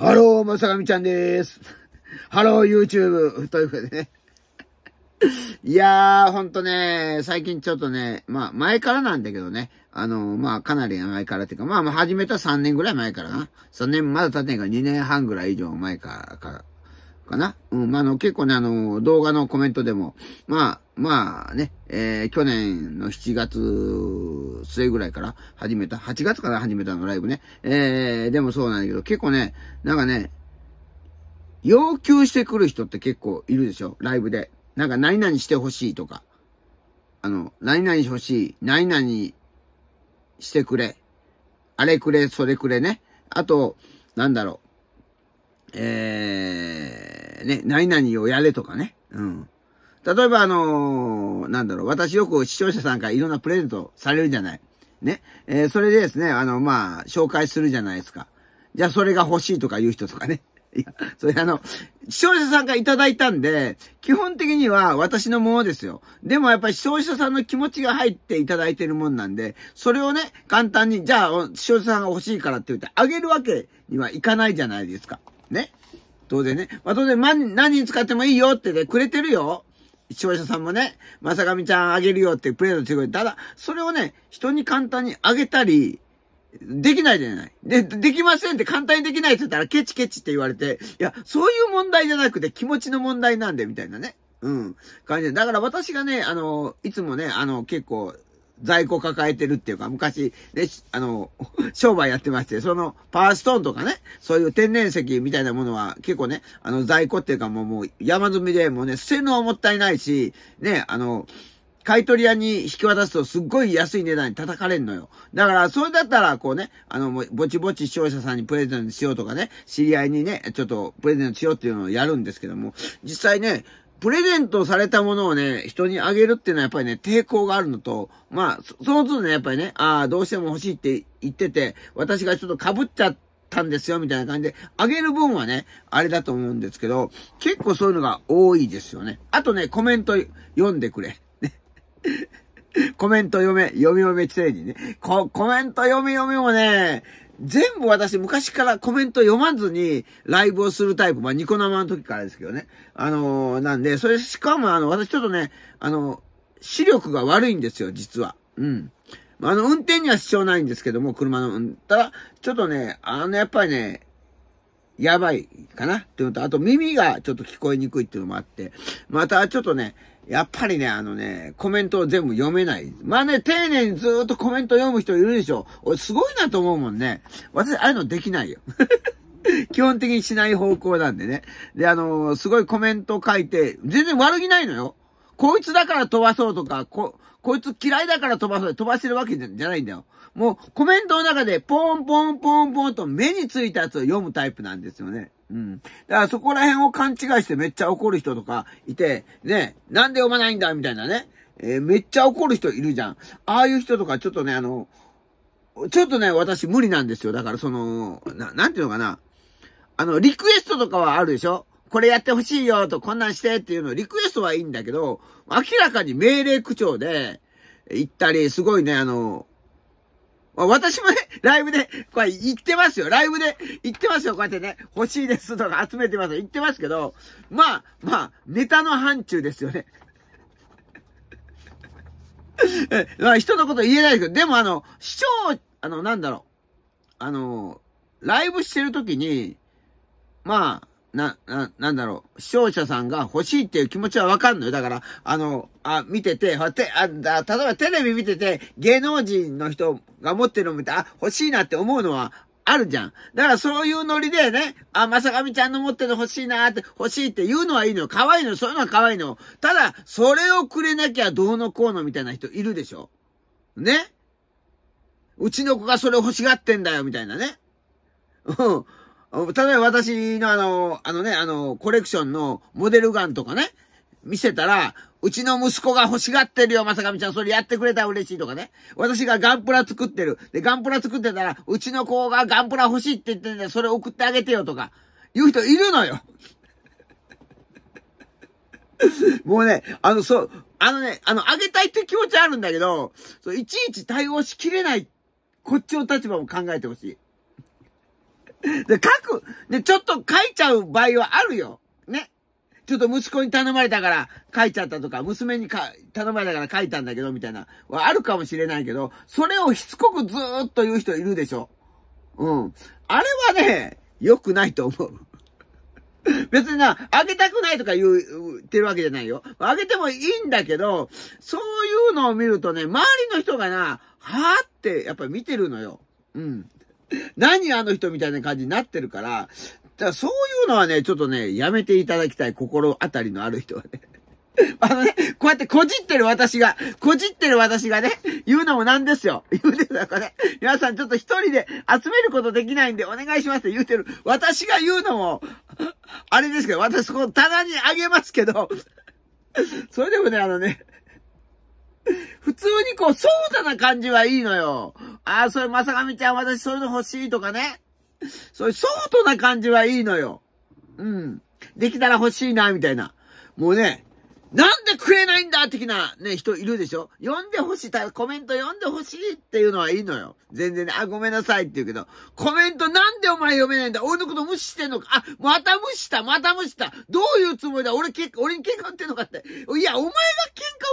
ハロー、まさかみちゃんです。ハロー、YouTube。というわけでね。いやー、ほんとね、最近ちょっとね、まあ、前からなんだけどね、あのまあ、かなり長いからっていうか、まあ、まあ、始めた3年ぐらい前からな。3年、まだ経っていから2年半ぐらい以上前から、かかな。うん、まあ、の、結構ね、あの、動画のコメントでも、まあ、まあね、えー、去年の7月末ぐらいから始めた、8月から始めたのライブね。えー、でもそうなんだけど、結構ね、なんかね、要求してくる人って結構いるでしょライブで。なんか何々してほしいとか。あの、何々欲しい、何々してくれ。あれくれ、それくれね。あと、なんだろう。えー、ね、何々をやれとかね。うん。例えばあのー、なんだろう、私よく視聴者さんからいろんなプレゼントされるじゃない。ね。えー、それでですね、あの、まあ、紹介するじゃないですか。じゃあそれが欲しいとか言う人とかね。いや、それあの、視聴者さんがいただいたんで、基本的には私のものですよ。でもやっぱり視聴者さんの気持ちが入っていただいてるもんなんで、それをね、簡単に、じゃあ視聴者さんが欲しいからって言ってあげるわけにはいかないじゃないですか。ね。当然ね。まあ、当然、ま、何に使ってもいいよってね、くれてるよ。視聴者さんもね、まさかみちゃんあげるよってプレイの強い。ただ、それをね、人に簡単にあげたり、できないじゃない。で、できませんって簡単にできないって言ったらケチケチって言われて、いや、そういう問題じゃなくて気持ちの問題なんで、みたいなね。うん。感じで。だから私がね、あの、いつもね、あの、結構、在庫抱えてるっていうか、昔、ね、あの、商売やってまして、そのパワーストーンとかね、そういう天然石みたいなものは結構ね、あの在庫っていうかもうもう山積みでもうね、捨てるのはもったいないし、ね、あの、買取屋に引き渡すとすっごい安い値段に叩かれんのよ。だから、それだったら、こうね、あの、ぼちぼち視聴者さんにプレゼントしようとかね、知り合いにね、ちょっとプレゼントしようっていうのをやるんですけども、実際ね、プレゼントされたものをね、人にあげるっていうのはやっぱりね、抵抗があるのと、まあ、その都度ね、やっぱりね、ああ、どうしても欲しいって言ってて、私がちょっと被っちゃったんですよ、みたいな感じで、あげる分はね、あれだと思うんですけど、結構そういうのが多いですよね。あとね、コメント読んでくれ。ね コメント読め、読み読めチャレンジね。こ、コメント読み読みもね、全部私昔からコメント読まずにライブをするタイプ。まあ、ニコ生の時からですけどね。あのー、なんで、それしかもあの、私ちょっとね、あの、視力が悪いんですよ、実は。うん。あの、運転には支障ないんですけども、車の、運転ただ、ちょっとね、あの、やっぱりね、やばいかなっていうのと、あと耳がちょっと聞こえにくいっていうのもあって、またちょっとね、やっぱりね、あのね、コメントを全部読めない。まあね、丁寧にずっとコメント読む人いるでしょ。俺すごいなと思うもんね。私、ああいうのできないよ。基本的にしない方向なんでね。で、あのー、すごいコメント書いて、全然悪気ないのよ。こいつだから飛ばそうとか、こ、こいつ嫌いだから飛ばそう、飛ばしてるわけじゃないんだよ。もう、コメントの中で、ポンポンポンポンと目についたやつを読むタイプなんですよね。うん。だからそこら辺を勘違いしてめっちゃ怒る人とかいて、ね、なんで読まないんだみたいなね。えー、めっちゃ怒る人いるじゃん。ああいう人とかちょっとね、あの、ちょっとね、私無理なんですよ。だからその、な、なんていうのかな。あの、リクエストとかはあるでしょこれやってほしいよと、こんなんしてっていうの、リクエストはいいんだけど、明らかに命令口調で言ったり、すごいね、あの、私もね、ライブで、これ言ってますよ。ライブで言ってますよ。こうやってね、欲しいですとか集めてます。言ってますけど、まあ、まあ、ネタの範疇ですよね。まあ、人のこと言えないですけど、でもあの、視聴、あの、なんだろう。あの、ライブしてるときに、まあ、な、な、なんだろう、視聴者さんが欲しいっていう気持ちはわかんのよ。だから、あの、あ、見てて、ほて、あ、だ、例えばテレビ見てて、芸能人の人が持ってるの見て、あ、欲しいなって思うのは、あるじゃん。だからそういうノリでね、あ、まさかみちゃんの持ってる欲しいなって、欲しいって言うのはいいのよ。可愛いのそういうのは可愛いのただ、それをくれなきゃどうのこうのみたいな人いるでしょ。ねうちの子がそれ欲しがってんだよ、みたいなね。うん。例えば私のあの、あのね、あの、コレクションのモデルガンとかね、見せたら、うちの息子が欲しがってるよ、まさかみちゃん。それやってくれたら嬉しいとかね。私がガンプラ作ってる。で、ガンプラ作ってたら、うちの子がガンプラ欲しいって言ってんだそれ送ってあげてよとか、言う人いるのよ。もうね、あの、そう、あのね、あの、あげたいって気持ちあるんだけど、そういちいち対応しきれない、こっちの立場も考えてほしい。で、書く。で、ちょっと書いちゃう場合はあるよ。ね。ちょっと息子に頼まれたから書いちゃったとか、娘にか頼まれたから書いたんだけど、みたいな、はあるかもしれないけど、それをしつこくずーっと言う人いるでしょ。うん。あれはね、良くないと思う。別にな、あげたくないとか言う、ってるわけじゃないよ。あげてもいいんだけど、そういうのを見るとね、周りの人がな、はーってやっぱ見てるのよ。うん。何あの人みたいな感じになってるから、だからそういうのはね、ちょっとね、やめていただきたい。心当たりのある人はね。あのね、こうやってこじってる私が、こじってる私がね、言うのもなんですよ。言うてたからね、皆さんちょっと一人で集めることできないんでお願いしますって言うてる。私が言うのも、あれですけど、私こ棚にあげますけど、それでもね、あのね、普通にこう、ソーダな感じはいいのよ。ああ、それ、まさかみちゃん、私そういうの欲しいとかね。そういう、ソートな感じはいいのよ。うん。できたら欲しいな、みたいな。もうね、なんで食えないんだ的なね、人いるでしょ読んでほしい。コメント読んでほしいっていうのはいいのよ。全然ね、あ、ごめんなさいって言うけど、コメントなんでお前読めないんだ俺のこと無視してんのかあ、また無視した、また無視した。どういうつもりだ俺け、俺に喧嘩売ってんのかって。いや、お前が喧嘩売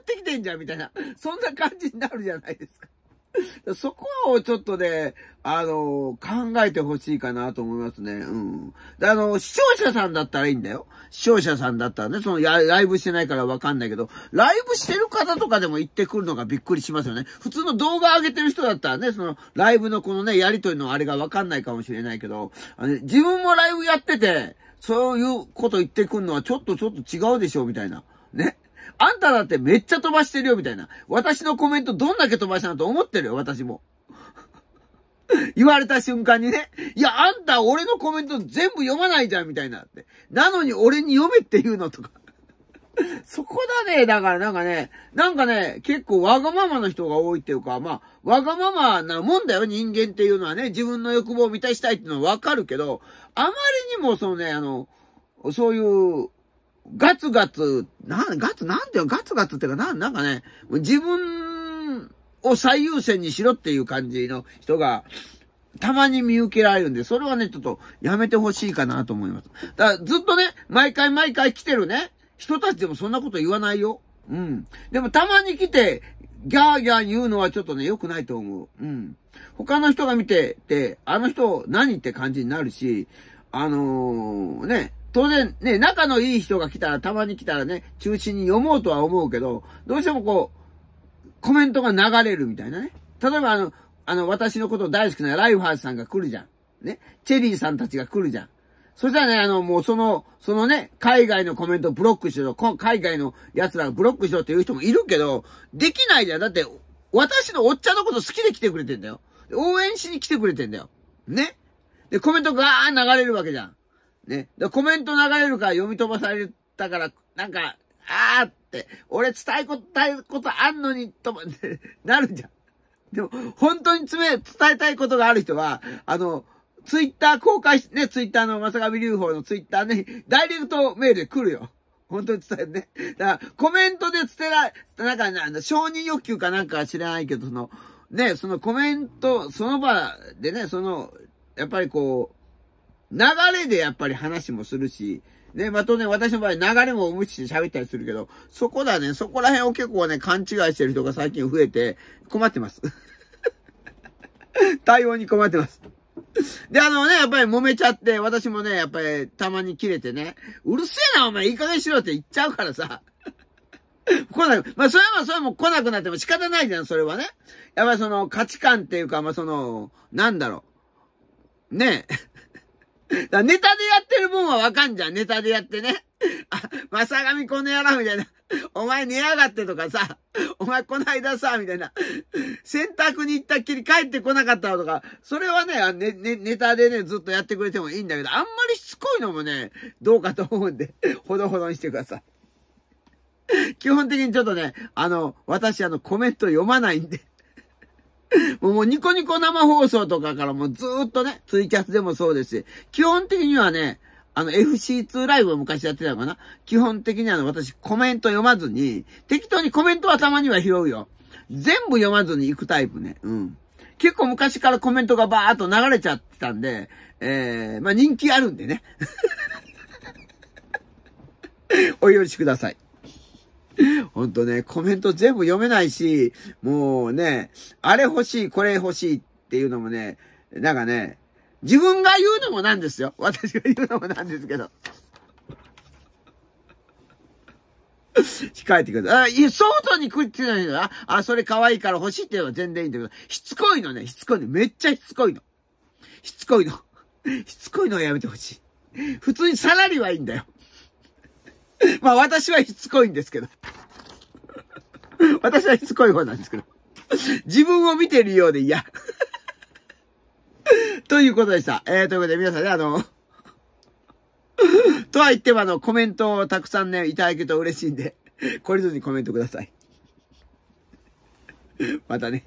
ってきてんじゃんみたいな。そんな感じになるじゃないですか。そこをちょっとね、あの、考えてほしいかなと思いますね。うん。で、あの、視聴者さんだったらいいんだよ。視聴者さんだったらね、そのや、ライブしてないからわかんないけど、ライブしてる方とかでも行ってくるのがびっくりしますよね。普通の動画上げてる人だったらね、その、ライブのこのね、やりとりのあれがわかんないかもしれないけど、あの、自分もライブやってて、そういうこと言ってくるのはちょっとちょっと違うでしょ、みたいな。ね。あんただってめっちゃ飛ばしてるよ、みたいな。私のコメントどんだけ飛ばしたのと思ってるよ、私も。言われた瞬間にね、いや、あんた俺のコメント全部読まないじゃん、みたいなって。なのに俺に読めって言うのとか。そこだね、だからなんかね、なんかね、結構わがままの人が多いっていうか、まあ、わがままなもんだよ、人間っていうのはね、自分の欲望を満たしたいっていうのはわかるけど、あまりにもそのね、あの、そういうガツガツ、な、ガツ、なんてよ、ガツガツってか、な、なんかね、自分を最優先にしろっていう感じの人が、たまに見受けられるんで、それはね、ちょっとやめてほしいかなと思います。だからずっとね、毎回毎回来てるね、人たちでもそんなこと言わないよ。うん。でもたまに来て、ギャーギャー言うのはちょっとね、良くないと思う。うん。他の人が見てて、あの人何って感じになるし、あのー、ね、当然ね、仲のいい人が来たら、たまに来たらね、中心に読もうとは思うけど、どうしてもこう、コメントが流れるみたいなね。例えばあの、あの、私のこと大好きなライフハースさんが来るじゃん。ね。チェリーさんたちが来るじゃん。そしたらね、あの、もうその、そのね、海外のコメントをブロックしろ、海外の奴らをブロックしろっていう人もいるけど、できないじゃん。だって、私のおっちゃんのこと好きで来てくれてんだよ。応援しに来てくれてんだよ。ね。で、コメントがー流れるわけじゃん。ね。で、コメント流れるから読み飛ばされたから、なんか、あーって、俺伝えこ、いことあんのに、と、なるじゃん。でも、本当に詰め、伝えたいことがある人は、あの、ツイッター公開し、ね、ツイッターのゅ上ほ法のツイッターね、ダイレクトメールで来るよ。本当に伝えるね。だから、コメントで捨てら、なんか、なんだ、承認欲求かなんか知らないけど、その、ね、そのコメント、その場でね、その、やっぱりこう、流れでやっぱり話もするし、ね、まあ、当然私の場合流れも無視して喋ったりするけど、そこだね、そこら辺を結構ね、勘違いしてる人が最近増えて困ってます。対応に困ってます。で、あのね、やっぱり揉めちゃって、私もね、やっぱりたまに切れてね、うるせえな、お前、いい加減しろって言っちゃうからさ。来なく、まあ、それはそれも来なくなっても仕方ないじゃん、それはね。やっぱりその価値観っていうか、まあ、その、なんだろう。ねえ。だネタでやってる分はわかんじゃん。ネタでやってね。あ、まさがみこの野郎みたいな。お前寝やがってとかさ。お前こないださ、みたいな。洗濯に行ったっきり帰ってこなかったとか。それはね、ね、ね、ネタでね、ずっとやってくれてもいいんだけど、あんまりしつこいのもね、どうかと思うんで、ほどほどにしてください。基本的にちょっとね、あの、私あの、コメント読まないんで。もうニコニコ生放送とかからもうずーっとね、ツイキャスでもそうですし、基本的にはね、あの FC2 ライブを昔やってたのかな基本的にあの私コメント読まずに、適当にコメントはたまには拾うよ。全部読まずに行くタイプね。うん。結構昔からコメントがバーっと流れちゃってたんで、えー、まあ人気あるんでね。お許しください。ほんとね、コメント全部読めないし、もうね、あれ欲しい、これ欲しいっていうのもね、なんかね、自分が言うのもなんですよ。私が言うのもなんですけど。控えてください。あ、い相当に食ってないんだあ、それ可愛いから欲しいって言えば全然いいんだけど、しつこいのね、しつこいの。めっちゃしつこいの。しつこいの。しつこいのはやめてほしい。普通にサラリはいいんだよ。まあ私はしつこいんですけど。私はしつこい方なんですけど。自分を見てるようで嫌。ということでした。えー、ということで皆さんね、あの、とは言ってもあの、コメントをたくさんね、いただけると嬉しいんで、懲りずにコメントください。またね。